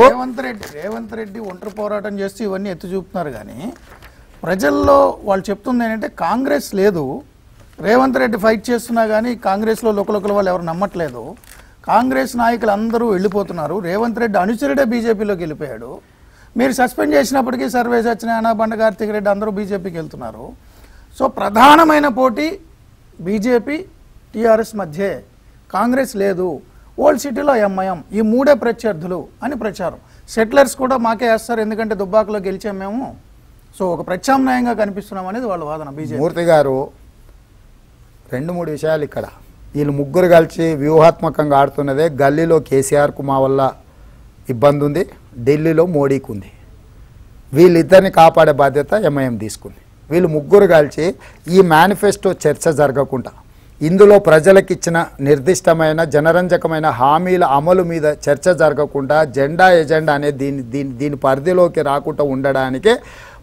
రేవంత్ రెడ్డి రేవంత్ రెడ్డి ఒంటరి పోరాటం చేస్తూ ఇవన్నీ ఎత్తి చూపుతున్నారు కానీ ప్రజల్లో వాళ్ళు చెప్తుంది ఏంటంటే కాంగ్రెస్ లేదు రేవంత్ రెడ్డి ఫైట్ చేస్తున్నా కానీ కాంగ్రెస్లో లోకలోకల వాళ్ళు ఎవరు నమ్మట్లేదు కాంగ్రెస్ నాయకులు అందరూ వెళ్ళిపోతున్నారు రేవంత్ రెడ్డి అనుచరుడే బీజేపీలోకి వెళ్ళిపోయాడు మీరు సస్పెండ్ చేసినప్పటికీ సర్వే సత్యనారాయణ బండ కార్తీక్ రెడ్డి అందరూ బీజేపీకి వెళ్తున్నారు సో ప్రధానమైన పోటీ బీజేపీ టీఆర్ఎస్ మధ్యే కాంగ్రెస్ లేదు ఓల్డ్ సిటీలో ఎంఐఎం ఈ మూడే ప్రత్యర్థులు అని ప్రచారం సెటిలర్స్ కూడా మాకే వేస్తారు ఎందుకంటే దుబ్బాకలో గెలిచాం మేము సో ఒక ప్రత్యామ్నాయంగా కనిపిస్తున్నాం అనేది వాళ్ళ వాదన బీజేపీ మూర్తి గారు రెండు మూడు విషయాలు ఇక్కడ వీళ్ళు ముగ్గురు కలిసి వ్యూహాత్మకంగా ఆడుతున్నదే గల్లీలో కేసీఆర్కు మా వల్ల ఇబ్బంది ఉంది ఢిల్లీలో మోడీకి ఉంది వీళ్ళిద్దరిని కాపాడే బాధ్యత ఎంఐఎం తీసుకుంది వీళ్ళు ముగ్గురు కలిసి ఈ మేనిఫెస్టో చర్చ జరగకుండా ఇందులో ప్రజలకిచ్చిన నిర్దిష్టమైన జనరంజకమైన హామీల అమలు మీద చర్చ జరగకుండా జెండా ఎజెండా అనేది దీని దీని దీని పరిధిలోకి రాకుండా ఉండడానికే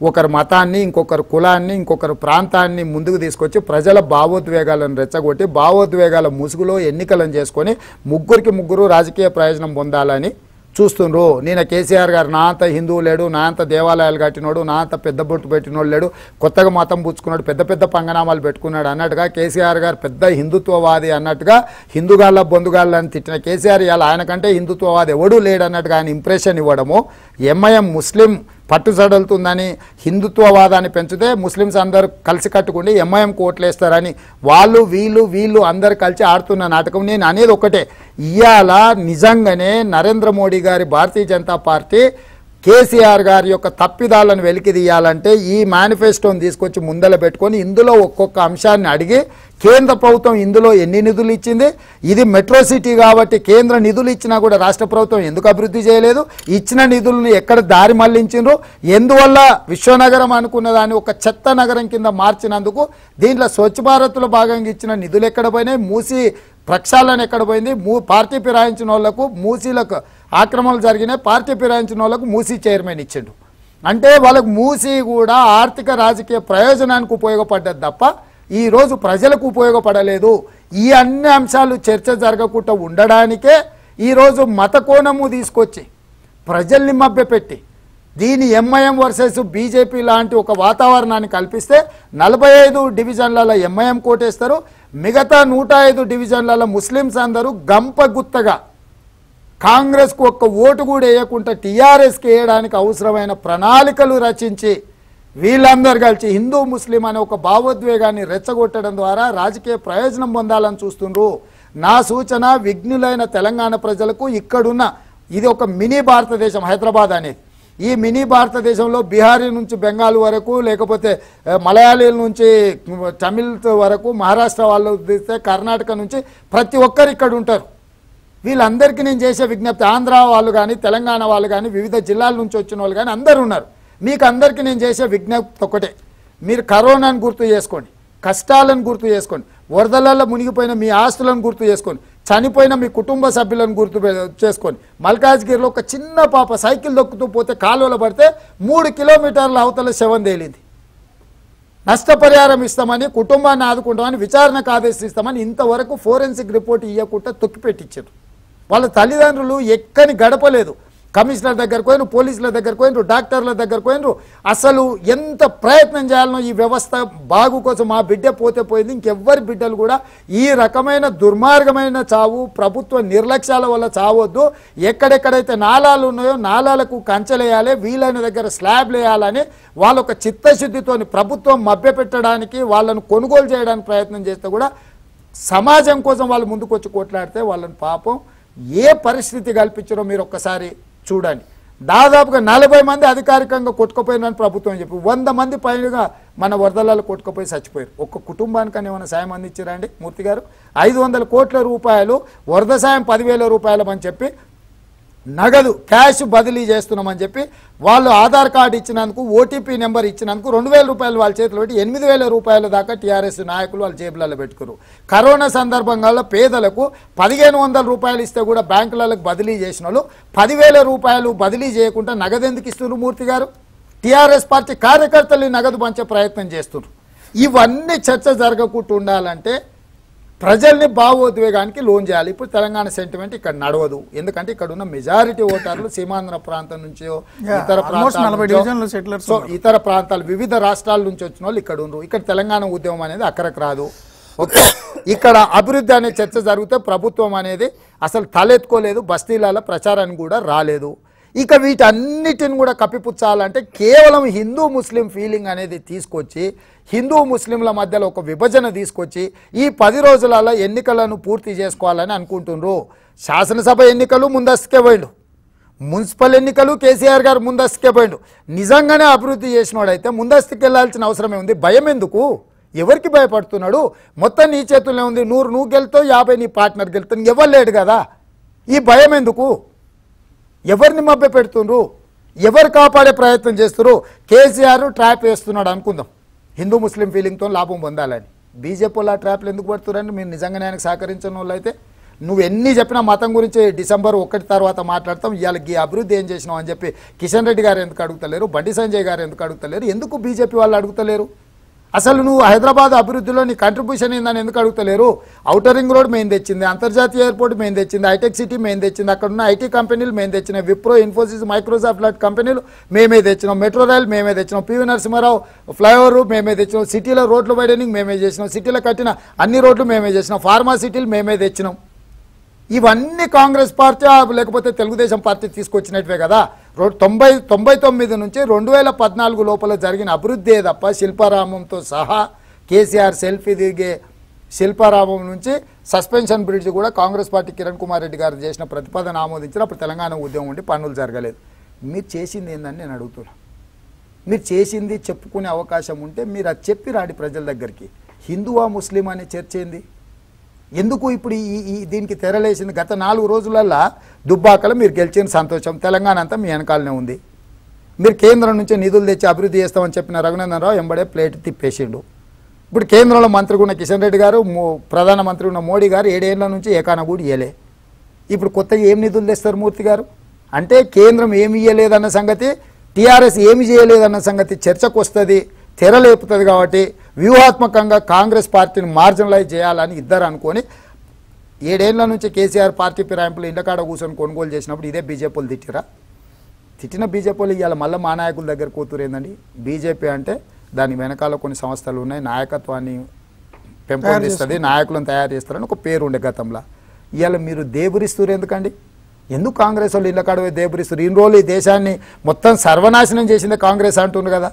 ఒకరి మతాన్ని ఇంకొకరు కులాన్ని ఇంకొకరు ప్రాంతాన్ని ముందుకు తీసుకొచ్చి ప్రజల భావోద్వేగాలను రెచ్చగొట్టి భావోద్వేగాల ముసుగులో ఎన్నికలను చేసుకొని ముగ్గురికి ముగ్గురు రాజకీయ ప్రయోజనం పొందాలని చూస్తుండ్రు నేను కేసీఆర్ గారు నా అంత హిందువు లేడు నా అంత దేవాలయాలు కట్టినోడు నా అంత పెద్ద బొట్టు పెట్టినోడు లేడు కొత్తగా మతం పుచ్చుకున్నాడు పెద్ద పెద్ద పంగనామాలు పెట్టుకున్నాడు అన్నట్టుగా కేసీఆర్ గారు పెద్ద హిందుత్వవాది అన్నట్టుగా హిందుగాళ్ళ బొందుగాళ్ళ అని తిట్టిన కేసీఆర్ ఇవాళ ఆయనకంటే హిందుత్వవాది ఎవడూ లేడు అన్నట్టుగా ఆయన ఇంప్రెషన్ ఇవ్వడము ఎంఐఎం ముస్లిం పట్టు సడలుతుందని హిందుత్వవాదాన్ని పెంచితే ముస్లిమ్స్ అందరూ కలిసి కట్టుకుంటే ఎంఐఎం కోట్లేస్తారని వాళ్ళు వీళ్ళు వీళ్ళు అందరు కలిసి ఆడుతున్న నాటకం నేను అనేది ఒకటే ఇవాళ నిజంగానే నరేంద్ర మోడీ గారి భారతీయ జనతా పార్టీ కేసీఆర్ గారి యొక్క తప్పిదాలను వెలికిదీయాలంటే ఈ మేనిఫెస్టోని తీసుకొచ్చి ముందల పెట్టుకొని ఇందులో ఒక్కొక్క అంశాన్ని అడిగి కేంద్ర ప్రభుత్వం ఇందులో ఎన్ని నిధులు ఇచ్చింది ఇది మెట్రో సిటీ కాబట్టి కేంద్ర నిధులు ఇచ్చినా కూడా రాష్ట్ర ప్రభుత్వం ఎందుకు అభివృద్ధి చేయలేదు ఇచ్చిన నిధులను ఎక్కడ దారి మళ్లించిండ్రు ఎందువల్ల విశ్వనగరం అనుకున్న దాన్ని ఒక చెత్త నగరం కింద మార్చినందుకు దీంట్లో స్వచ్ఛ భారత్లో భాగంగా ఇచ్చిన నిధులు ఎక్కడ పోయినాయి మూసి ప్రక్షాళన ఎక్కడ పోయింది మూ పార్టీ ఫిరాయించిన వాళ్లకు మూసీలకు ఆక్రమణలు జరిగినాయి పార్టీ ఫిరాయించిన వాళ్ళకు మూసీ చైర్మన్ ఇచ్చిండు అంటే వాళ్ళకు మూసీ కూడా ఆర్థిక రాజకీయ ప్రయోజనానికి ఉపయోగపడ్డది తప్ప ఈరోజు ప్రజలకు ఉపయోగపడలేదు ఈ అన్ని అంశాలు చర్చ జరగకుండా ఉండడానికే ఈరోజు మత కోణము తీసుకొచ్చి ప్రజల్ని మభ్యపెట్టి దీని ఎంఐఎం వర్సెస్ బీజేపీ లాంటి ఒక వాతావరణాన్ని కల్పిస్తే నలభై ఐదు డివిజన్లలో ఎంఐఎం కోటేస్తారు మిగతా నూట ఐదు డివిజన్లలో ముస్లిమ్స్ అందరూ గంపగుత్తగా కాంగ్రెస్కు ఒక్క ఓటు కూడా వేయకుండా టీఆర్ఎస్కి వేయడానికి అవసరమైన ప్రణాళికలు రచించి వీళ్ళందరూ కలిసి హిందూ ముస్లిం అనే ఒక భావోద్వేగాన్ని రెచ్చగొట్టడం ద్వారా రాజకీయ ప్రయోజనం పొందాలని చూస్తుండ్రు నా సూచన విఘ్నులైన తెలంగాణ ప్రజలకు ఇక్కడున్న ఇది ఒక మినీ భారతదేశం హైదరాబాద్ అనేది ఈ మినీ భారతదేశంలో బీహారీ నుంచి బెంగాల్ వరకు లేకపోతే మలయాళీల నుంచి తమిళ్ వరకు మహారాష్ట్ర వాళ్ళు తీస్తే కర్ణాటక నుంచి ప్రతి ఒక్కరు ఇక్కడ ఉంటారు వీళ్ళందరికీ నేను చేసే విజ్ఞప్తి ఆంధ్ర వాళ్ళు కానీ తెలంగాణ వాళ్ళు కానీ వివిధ జిల్లాల నుంచి వచ్చిన వాళ్ళు కానీ అందరూ ఉన్నారు మీకు అందరికీ నేను చేసే విజ్ఞప్తి ఒకటే మీరు కరోనాను గుర్తు చేసుకోండి కష్టాలను గుర్తు చేసుకోండి వరదలలో మునిగిపోయిన మీ ఆస్తులను గుర్తు చేసుకోండి చనిపోయిన మీ కుటుంబ సభ్యులను గుర్తు చేసుకొని మల్కాజ్గిరిలో ఒక చిన్న పాప సైకిల్ దొక్కుతూ పోతే కాలువలో పడితే మూడు కిలోమీటర్ల అవతల శవం తేలింది నష్టపరిహారం ఇస్తామని కుటుంబాన్ని ఆదుకుంటామని విచారణకు ఆదేశిస్తామని ఇంతవరకు ఫోరెన్సిక్ రిపోర్ట్ ఇవ్వకుండా తొక్కిపెట్టించారు వాళ్ళ తల్లిదండ్రులు ఎక్కని గడపలేదు కమిషనర్ దగ్గరకు పోయినరు పోలీసుల దగ్గరకు పోయినరు డాక్టర్ల దగ్గరకు పోయినరు అసలు ఎంత ప్రయత్నం చేయాలనో ఈ వ్యవస్థ బాగు కోసం మా బిడ్డ పోతే పోయింది ఇంకెవ్వరి బిడ్డలు కూడా ఈ రకమైన దుర్మార్గమైన చావు ప్రభుత్వ నిర్లక్ష్యాల వల్ల చావద్దు ఎక్కడెక్కడైతే నాలాలు ఉన్నాయో నాళాలకు కంచెలేయాలి వీలైన దగ్గర స్లాబ్లు వేయాలని వాళ్ళొక చిత్తశుద్ధితో ప్రభుత్వం మభ్యపెట్టడానికి వాళ్ళను కొనుగోలు చేయడానికి ప్రయత్నం చేస్తే కూడా సమాజం కోసం వాళ్ళు ముందుకొచ్చి కొట్లాడితే వాళ్ళని పాపం ఏ పరిస్థితి కల్పించారో మీరు ఒక్కసారి చూడండి దాదాపుగా నలభై మంది అధికారికంగా కొట్టుకుపోయినని ప్రభుత్వం చెప్పి వంద మంది పైగా మన వరదలలో కొట్టుకుపోయి చచ్చిపోయారు ఒక్క కుటుంబానికని ఏమైనా సాయం అందించారండి మూర్తి గారు ఐదు కోట్ల రూపాయలు వరద సాయం పదివేల రూపాయలు అని చెప్పి నగదు క్యాష్ బదిలీ చేస్తున్నామని చెప్పి వాళ్ళు ఆధార్ కార్డు ఇచ్చినందుకు ఓటీపీ నెంబర్ ఇచ్చినందుకు రెండు వేల రూపాయలు వాళ్ళ చేతిలో పెట్టి ఎనిమిది వేల రూపాయల దాకా టీఆర్ఎస్ నాయకులు వాళ్ళ జేబులలో పెట్టుకురు కరోనా సందర్భంగా పేదలకు పదిహేను వందల రూపాయలు ఇస్తే కూడా బ్యాంకులకు బదిలీ చేసిన వాళ్ళు రూపాయలు బదిలీ చేయకుండా నగదు ఎందుకు ఇస్తున్నారు మూర్తి గారు టీఆర్ఎస్ పార్టీ కార్యకర్తలు నగదు పంచే ప్రయత్నం చేస్తున్నారు ఇవన్నీ చర్చ జరగకుండా ఉండాలంటే ప్రజల్ని భావోద్వేగానికి లోన్ చేయాలి ఇప్పుడు తెలంగాణ సెంటిమెంట్ ఇక్కడ నడవదు ఎందుకంటే ఇక్కడ ఉన్న మెజారిటీ ఓటర్లు సీమాంధ్ర ప్రాంతం నుంచో ఇతర ప్రాంతాల సో ఇతర ప్రాంతాలు వివిధ రాష్ట్రాల నుంచి వచ్చిన వాళ్ళు ఇక్కడ ఉండరు ఇక్కడ తెలంగాణ ఉద్యమం అనేది అక్కడికి రాదు ఓకే ఇక్కడ అభివృద్ధి అనే చర్చ జరిగితే ప్రభుత్వం అనేది అసలు తలెత్తుకోలేదు బస్తీలలో ప్రచారానికి కూడా రాలేదు ఇక వీటన్నిటిని కూడా కప్పిపుచ్చాలంటే కేవలం హిందూ ముస్లిం ఫీలింగ్ అనేది తీసుకొచ్చి హిందూ ముస్లింల మధ్యలో ఒక విభజన తీసుకొచ్చి ఈ పది రోజులలో ఎన్నికలను పూర్తి చేసుకోవాలని అనుకుంటున్నారు శాసనసభ ఎన్నికలు ముందస్తుకే పోయిండు మున్సిపల్ ఎన్నికలు కేసీఆర్ గారు ముందస్తుకే పోయిండు నిజంగానే అభివృద్ధి చేసినోడైతే ముందస్తుకి వెళ్లాల్సిన అవసరమే ఉంది భయం ఎందుకు ఎవరికి భయపడుతున్నాడు మొత్తం నీ చేతుల్లో ఉంది నూరు నువ్వు గెలుతావు యాభై నీ పార్ట్నర్ గెలుతాను ఇవ్వలేడు కదా ఈ భయం ఎందుకు ఎవరిని మభ్య పెడుతుండ్రు ఎవరు కాపాడే ప్రయత్నం చేస్తారు కేసీఆర్ ట్రాప్ వేస్తున్నాడు అనుకుందాం హిందూ ముస్లిం ఫీలింగ్తో లాభం పొందాలని బీజేపీ వాళ్ళు ఆ ట్రాప్లు ఎందుకు పడుతున్నారని మీరు నిజంగానే ఆయనకు సహకరించిన వాళ్ళు అయితే నువ్వు ఎన్ని చెప్పినా మతం గురించి డిసెంబర్ ఒకటి తర్వాత మాట్లాడతాం గీ అభివృద్ధి ఏం చేసినావు అని చెప్పి కిషన్ రెడ్డి గారు ఎందుకు అడుగుతలేరు బండి సంజయ్ గారు ఎందుకు అడుగుతలేరు ఎందుకు బీజేపీ వాళ్ళు అడుగుతలేరు అసలు నువ్వు హైదరాబాద్ అభివృద్ధిలో నీ కంట్రిబ్యూషన్ ఏందని ఎందుకు అడుగుతలేరు ఔటర్ రింగ్ రోడ్ మెయిన్ తెచ్చింది అంతర్జాతీయ ఎయిర్పోర్ట్ మెయిన్ తెచ్చింది హైటెక్ సిటీ మెయిన్ తెచ్చింది అక్కడ ఉన్న ఐటీ కంపెనీలు మెయిన్ తెచ్చినాయి విప్రో ఇన్ఫోసిస్ మైక్రోసాఫ్ట్ లాంటి కంపెనీలు మేమే తెచ్చినాం మెట్రో రైల్ మేమే తెచ్చినాం పివి నరసింహారావు ఫ్లైఓవర్ మేమే తెచ్చినాం సిటీలో రోడ్లు వైడనింగ్ మేమే చేసినాం సిటీలో కట్టిన అన్ని రోడ్లు మేమే చేసినాం ఫార్మా సిటీలు మేమే తెచ్చినాం ఇవన్నీ కాంగ్రెస్ పార్టీ లేకపోతే తెలుగుదేశం పార్టీ తీసుకొచ్చినట్వే కదా తొంభై తొంభై తొమ్మిది నుంచి రెండు వేల పద్నాలుగు లోపల జరిగిన అభివృద్ధి తప్ప శిల్పారామంతో సహా కేసీఆర్ సెల్ఫీ దిగే శిల్పారామం నుంచి సస్పెన్షన్ బ్రిడ్జ్ కూడా కాంగ్రెస్ పార్టీ కిరణ్ కుమార్ రెడ్డి గారు చేసిన ప్రతిపాదన ఆమోదించిన అప్పుడు తెలంగాణ ఉద్యమం ఉండి పనులు జరగలేదు మీరు చేసింది ఏందని నేను అడుగుతున్నా మీరు చేసింది చెప్పుకునే అవకాశం ఉంటే మీరు అది చెప్పి రాడి ప్రజల దగ్గరికి హిందువా ముస్లిం అనే చర్చ ఏంది ఎందుకు ఇప్పుడు ఈ దీనికి తెరలేసింది గత నాలుగు రోజులల్లా దుబ్బాకలో మీరు గెలిచిన సంతోషం తెలంగాణ అంతా మీ వెనకాలనే ఉంది మీరు కేంద్రం నుంచి నిధులు తెచ్చి అభివృద్ధి చేస్తామని చెప్పిన రఘునందనరావు ఎంబడే ప్లేట్ తిప్పేసిండు ఇప్పుడు కేంద్రంలో మంత్రి ఉన్న కిషన్ రెడ్డి గారు ప్రధానమంత్రి ఉన్న మోడీ గారు ఏడేళ్ల నుంచి ఏకానగూడి కూడా ఇయ్యలే ఇప్పుడు కొత్తగా ఏం నిధులు తెస్తారు మూర్తి గారు అంటే కేంద్రం ఏమి ఇయ్యలేదన్న సంగతి టీఆర్ఎస్ ఏమి చేయలేదన్న సంగతి చర్చకు వస్తుంది తెరలేపుతుంది కాబట్టి వ్యూహాత్మకంగా కాంగ్రెస్ పార్టీని మార్జినలైజ్ చేయాలని ఇద్దరు అనుకొని ఏడేళ్ల నుంచి కేసీఆర్ పార్టీ ఫిరాయింపులు ఇండకాడ కూర్చొని కొనుగోలు చేసినప్పుడు ఇదే బీజేపీలు తిట్టిరా తిట్టిన బీజేపీలు ఇవాళ మళ్ళీ మా నాయకుల దగ్గర కూతురు ఏందండి బీజేపీ అంటే దాని వెనకాల కొన్ని సంస్థలు ఉన్నాయి నాయకత్వాన్ని పెంపొందిస్తుంది నాయకులను తయారు చేస్తారని ఒక పేరు ఉండే గతంలో ఇవాళ మీరు దేబురిస్తారు ఎందుకండి ఎందుకు కాంగ్రెస్ వాళ్ళు ఇళ్ళకాడ దేబురిస్తారు ఇన్ని రోజులు ఈ దేశాన్ని మొత్తం సర్వనాశనం చేసిందే కాంగ్రెస్ అంటుంది కదా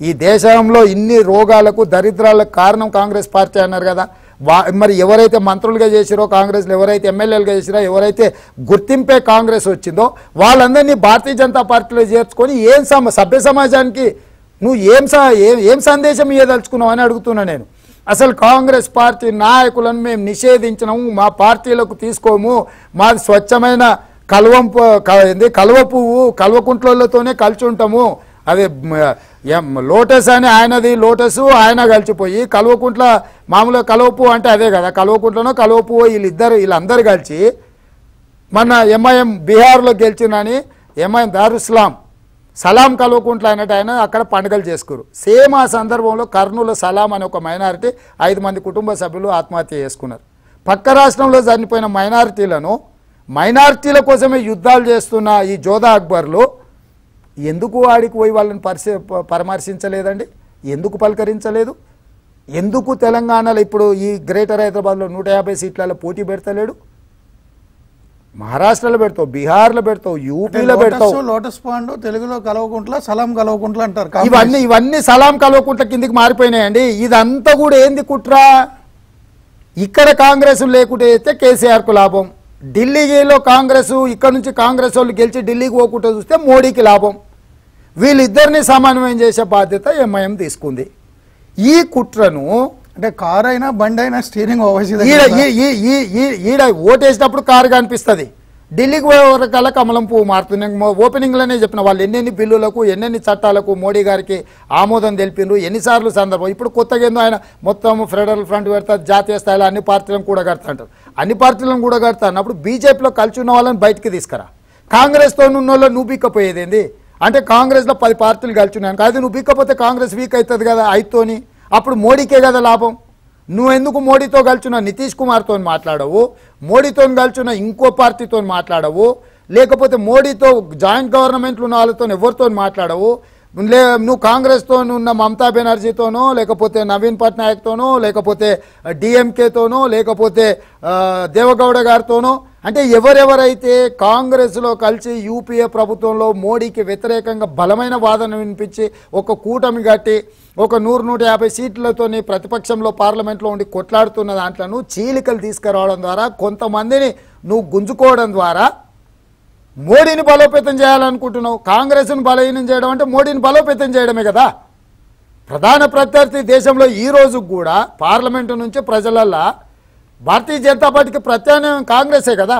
ఈ దేశంలో ఇన్ని రోగాలకు దరిద్రాలకు కారణం కాంగ్రెస్ పార్టీ అన్నారు కదా వా మరి ఎవరైతే మంత్రులుగా చేసిరో కాంగ్రెస్లో ఎవరైతే ఎమ్మెల్యేలుగా చేసిరో ఎవరైతే గుర్తింపే కాంగ్రెస్ వచ్చిందో వాళ్ళందరినీ భారతీయ జనతా పార్టీలో చేర్చుకొని ఏం సమ సభ్య సమాజానికి నువ్వు ఏం స ఏం సందేశం ఇవ్వదలుచుకున్నావు అని అడుగుతున్నా నేను అసలు కాంగ్రెస్ పార్టీ నాయకులను మేము నిషేధించినాము మా పార్టీలకు తీసుకోము మాది స్వచ్ఛమైన కలువం ఏంది కలువ పువ్వు కలువకుంట్లతోనే కలిసి ఉంటాము అదే లోటస్ అని ఆయనది లోటస్ ఆయన కలిసిపోయి కలువకుంట్ల మామూలుగా కలువపు అంటే అదే కదా కలువకుంట్లనో కలువపు వీళ్ళిద్దరు వీళ్ళందరూ కలిసి మన ఎంఐఎం బీహార్లో గెలిచినని ఎంఐఎం దారుస్లాం సలాం కలువకుంట్ల అన్నట్టు ఆయన అక్కడ పండుగలు చేసుకురు సేమ్ ఆ సందర్భంలో కర్నూలు సలాం అనే ఒక మైనారిటీ ఐదు మంది కుటుంబ సభ్యులు ఆత్మహత్య చేసుకున్నారు పక్క రాష్ట్రంలో చనిపోయిన మైనారిటీలను మైనారిటీల కోసమే యుద్ధాలు చేస్తున్న ఈ జోధా అక్బర్లు ఎందుకు ఆడికి పోయి వాళ్ళని పరిశ పరామర్శించలేదండి ఎందుకు పలకరించలేదు ఎందుకు తెలంగాణలో ఇప్పుడు ఈ గ్రేటర్ హైదరాబాద్లో నూట యాభై సీట్లలో పోటీ పెడతలేడు మహారాష్ట్రలో పెడతావు బీహార్లో పెడతావు యూపీలో పెడతావు లోటస్ పాండు తెలుగులో కలవకుంట్ల సలాం కలవకుంట్ల అంటారు ఇవన్నీ ఇవన్నీ సలాం కలవకుంట్ల కిందికి మారిపోయినాయండి ఇదంతా కూడా ఏంది కుట్రా ఇక్కడ కాంగ్రెస్ లేకుంటే అయితే కేసీఆర్కు లాభం ఢిల్లీలో కాంగ్రెస్ ఇక్కడ నుంచి కాంగ్రెస్ వాళ్ళు గెలిచి ఢిల్లీకి పోకుండా చూస్తే మోడీకి లాభం వీళ్ళిద్దరిని సమన్వయం చేసే బాధ్యత ఎంఐఎం తీసుకుంది ఈ కుట్రను అంటే కారు అయినా బండి అయినా స్టీరింగ్ ఈడ ఓటేసినప్పుడు కారు కనిపిస్తుంది ఢిల్లీకి పోయేవరకల్లా కమలం పువ్వు మారుతుంది ఓపెనింగ్లోనే చెప్పిన వాళ్ళు ఎన్నెన్ని బిల్లులకు ఎన్నెన్ని చట్టాలకు మోడీ గారికి ఆమోదం తెలిపిండ్రు ఎన్నిసార్లు సందర్భం ఇప్పుడు కొత్తగా ఏందో ఆయన మొత్తం ఫెడరల్ ఫ్రంట్ పెడతారు జాతీయ స్థాయిలో అన్ని పార్టీలను కూడా కడతాంటారు అన్ని పార్టీలను కూడా కడతారు అప్పుడు బీజేపీలో కలిసి ఉన్న వాళ్ళని బయటికి తీసుకురా కాంగ్రెస్తో ఉన్న వాళ్ళు నువ్వు బిక్కపోయేదేంది అంటే కాంగ్రెస్లో పది పార్టీలు కలిసి ఉన్నాను కాదు నువ్వు బిక్కపోతే కాంగ్రెస్ వీక్ అవుతుంది కదా అయితోని అప్పుడు మోడీకే కదా లాభం నువ్వు ఎందుకు మోడీతో కలిసిన నితీష్ కుమార్తో మాట్లాడవు మోడీతో కలిసిన ఇంకో పార్టీతో మాట్లాడవు లేకపోతే మోడీతో జాయింట్ గవర్నమెంట్లు ఉన్న వాళ్ళతో ఎవరితో మాట్లాడవు లే నువ్వు కాంగ్రెస్తో ఉన్న మమతా బెనర్జీతోనో లేకపోతే నవీన్ పట్నాయక్తోనో లేకపోతే డిఎంకేతోనో లేకపోతే దేవగౌడ గారితోనో అంటే ఎవరెవరైతే కాంగ్రెస్లో కలిసి యూపీఏ ప్రభుత్వంలో మోడీకి వ్యతిరేకంగా బలమైన వాదన వినిపించి ఒక కూటమి కట్టి ఒక నూరు నూట యాభై సీట్లతోని ప్రతిపక్షంలో పార్లమెంట్లో ఉండి కొట్లాడుతున్న నువ్వు చీలికలు తీసుకురావడం ద్వారా కొంతమందిని నువ్వు గుంజుకోవడం ద్వారా మోడీని బలోపేతం చేయాలనుకుంటున్నావు కాంగ్రెస్ను బలహీనం చేయడం అంటే మోడీని బలోపేతం చేయడమే కదా ప్రధాన ప్రత్యర్థి దేశంలో ఈ కూడా పార్లమెంటు నుంచి ప్రజలల్లా భారతీయ జనతా పార్టీకి ప్రత్యామ్నాయం కాంగ్రెసే కదా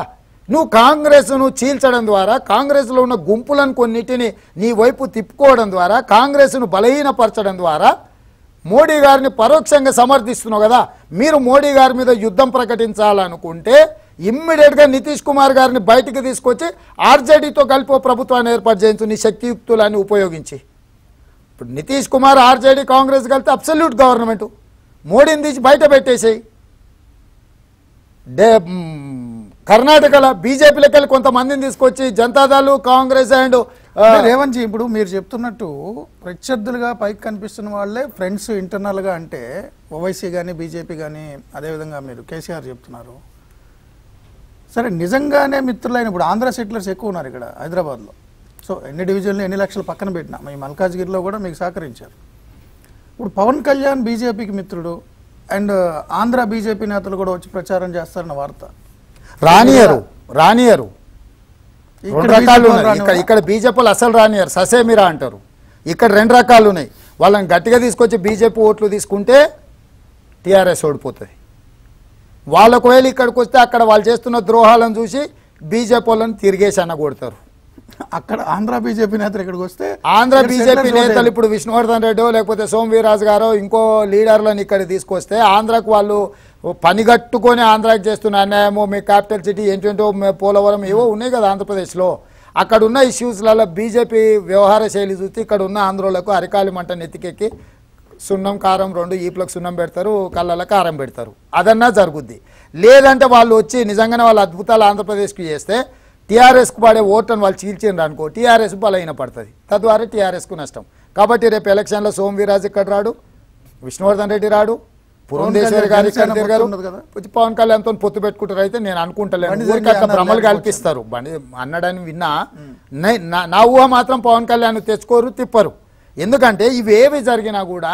నువ్వు కాంగ్రెస్ను చీల్చడం ద్వారా కాంగ్రెస్లో ఉన్న గుంపులను కొన్నిటిని నీ వైపు తిప్పుకోవడం ద్వారా కాంగ్రెస్ను బలహీనపరచడం ద్వారా మోడీ గారిని పరోక్షంగా సమర్థిస్తున్నావు కదా మీరు మోడీ గారి మీద యుద్ధం ప్రకటించాలనుకుంటే ఇమ్మీడియట్గా నితీష్ కుమార్ గారిని బయటికి తీసుకొచ్చి ఆర్జేడీతో కలిపి ప్రభుత్వాన్ని ఏర్పాటు చేయించు నీ శక్తియుక్తులని ఉపయోగించి ఇప్పుడు నితీష్ కుమార్ ఆర్జేడీ కాంగ్రెస్ కలిపి అబ్సల్యూట్ గవర్నమెంట్ మోడీని తీసి బయట పెట్టేసేయి డే కర్ణాటకలో బీజేపీ లెక్కలు కొంతమందిని తీసుకొచ్చి జనతాదాలు కాంగ్రెస్ అండ్ రేవంత్ జీ ఇప్పుడు మీరు చెప్తున్నట్టు ప్రత్యర్థులుగా పైకి కనిపిస్తున్న వాళ్ళే ఫ్రెండ్స్ ఇంటర్నల్గా అంటే ఓవైసీ కానీ బీజేపీ కానీ అదేవిధంగా మీరు కేసీఆర్ చెప్తున్నారు సరే నిజంగానే మిత్రులైన ఇప్పుడు ఆంధ్ర సెటిలర్స్ ఎక్కువ ఉన్నారు ఇక్కడ హైదరాబాద్లో సో ఎన్ని డివిజన్లు ఎన్ని లక్షలు పక్కన పెట్టినా మీ మల్కాజ్గిరిలో కూడా మీకు సహకరించారు ఇప్పుడు పవన్ కళ్యాణ్ బీజేపీకి మిత్రుడు అండ్ ఆంధ్ర బీజేపీ నేతలు కూడా వచ్చి ప్రచారం చేస్తారన్న వార్త రానియరు రానియరు రెండు రకాలు ఉన్నాయి ఇక్కడ ఇక్కడ బీజేపీలు అసలు రానియరు ససేమిరా అంటారు ఇక్కడ రెండు రకాలు ఉన్నాయి వాళ్ళని గట్టిగా తీసుకొచ్చి బీజేపీ ఓట్లు తీసుకుంటే టీఆర్ఎస్ ఓడిపోతుంది వాళ్ళ ఒకవేళ ఇక్కడికి వస్తే అక్కడ వాళ్ళు చేస్తున్న ద్రోహాలను చూసి బీజేపీ వాళ్ళని తిరిగేసి అన్న కొడతారు అక్కడ ఆంధ్ర బీజేపీ నేతలు ఇక్కడికి వస్తే ఆంధ్ర బీజేపీ నేతలు ఇప్పుడు విష్ణువర్ధన్ రెడ్డి లేకపోతే సోమవీరాజు గారు ఇంకో లీడర్లను ఇక్కడ తీసుకొస్తే ఆంధ్రకు వాళ్ళు పని కట్టుకొని ఆంధ్రాకి చేస్తున్న అన్యాయమో మీ క్యాపిటల్ సిటీ ఏంటంటో పోలవరం ఏవో ఉన్నాయి కదా ఆంధ్రప్రదేశ్లో అక్కడ ఉన్న ఇష్యూస్లలో బీజేపీ వ్యవహార శైలి చూస్తే ఇక్కడ ఉన్న ఆంధ్రోలకు అరికాలి మంట నెత్తికెక్కి సున్నం కారం రెండు ఈపులకు సున్నం పెడతారు కళ్ళలో కారం పెడతారు అదన్నా జరుగుద్ది లేదంటే వాళ్ళు వచ్చి నిజంగానే వాళ్ళు అద్భుతాలు ఆంధ్రప్రదేశ్కి చేస్తే టీఆర్ఎస్కు పడే ఓట్లను వాళ్ళు చీల్చిండ్రు అనుకో టీఆర్ఎస్ బలహీన పడుతుంది తద్వారా టీఆర్ఎస్కు నష్టం కాబట్టి రేపు ఎలక్షన్లో సోమవీరాజు ఇక్కడ రాడు విష్ణువర్ధన్ రెడ్డి రాడు పురంధేశ్వరి గారి పవన్ కళ్యాణ్ పొత్తు పెట్టుకుంటారు అయితే నేను అనుకుంటలేను భ్రమలు కల్పిస్తారు బండి అన్నాడని విన్నా నా ఊహ మాత్రం పవన్ కళ్యాణ్ తెచ్చుకోరు తిప్పరు ఎందుకంటే ఇవేవి జరిగినా కూడా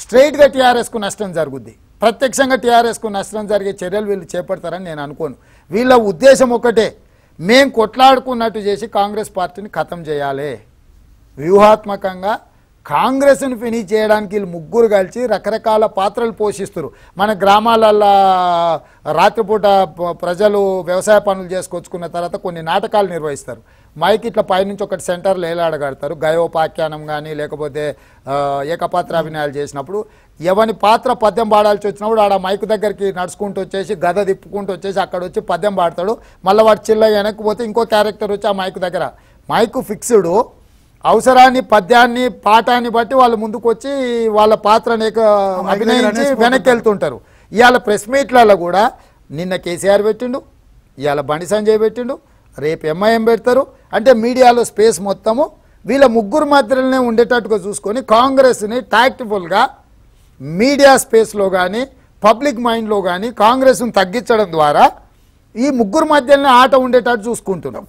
స్ట్రైట్గా టీఆర్ఎస్కు నష్టం జరుగుద్ది ప్రత్యక్షంగా టీఆర్ఎస్కు నష్టం జరిగే చర్యలు వీళ్ళు చేపడతారని నేను అనుకోను వీళ్ళ ఉద్దేశం ఒకటే మేం కొట్లాడుకున్నట్టు చేసి కాంగ్రెస్ పార్టీని ఖతం చేయాలి వ్యూహాత్మకంగా కాంగ్రెస్ను ఫినిష్ చేయడానికి వీళ్ళు ముగ్గురు కలిసి రకరకాల పాత్రలు పోషిస్తారు మన గ్రామాలల్లో రాత్రిపూట ప్రజలు వ్యవసాయ పనులు చేసుకొచ్చుకున్న తర్వాత కొన్ని నాటకాలు నిర్వహిస్తారు మైక్ ఇట్లా పైనుంచి ఒకటి సెంటర్లు ఏలాడగడతారు గయోపాఖ్యానం కానీ లేకపోతే ఏకపాత్ర అభినయాలు చేసినప్పుడు ఎవని పాత్ర పద్యం పాడాల్సి వచ్చినప్పుడు ఆడ మైక్ దగ్గరికి నడుచుకుంటూ వచ్చేసి గద తిప్పుకుంటూ వచ్చేసి అక్కడ వచ్చి పద్యం పాడతాడు మళ్ళీ వాడు చిల్ల వెనక్కిపోతే ఇంకో క్యారెక్టర్ వచ్చి ఆ మైక్ దగ్గర మైక్ ఫిక్స్డ్ అవసరాన్ని పద్యాన్ని పాఠాన్ని బట్టి వాళ్ళు ముందుకొచ్చి వాళ్ళ పాత్రని అభినయించి వెనక్కి వెళ్తుంటారు ఇవాళ ప్రెస్ మీట్లలో కూడా నిన్న కేసీఆర్ పెట్టిండు ఇవాళ బండి సంజయ్ పెట్టిండు రేపు ఎంఐఎం పెడతారు అంటే మీడియాలో స్పేస్ మొత్తము వీళ్ళ ముగ్గురు మాత్రమే ఉండేటట్టుగా చూసుకొని కాంగ్రెస్ని టాక్టిఫుల్గా మీడియా స్పేస్లో కానీ పబ్లిక్ మైండ్లో కానీ కాంగ్రెస్ను తగ్గించడం ద్వారా ఈ ముగ్గురు మధ్యలోనే ఆట ఉండేటట్టు చూసుకుంటున్నాం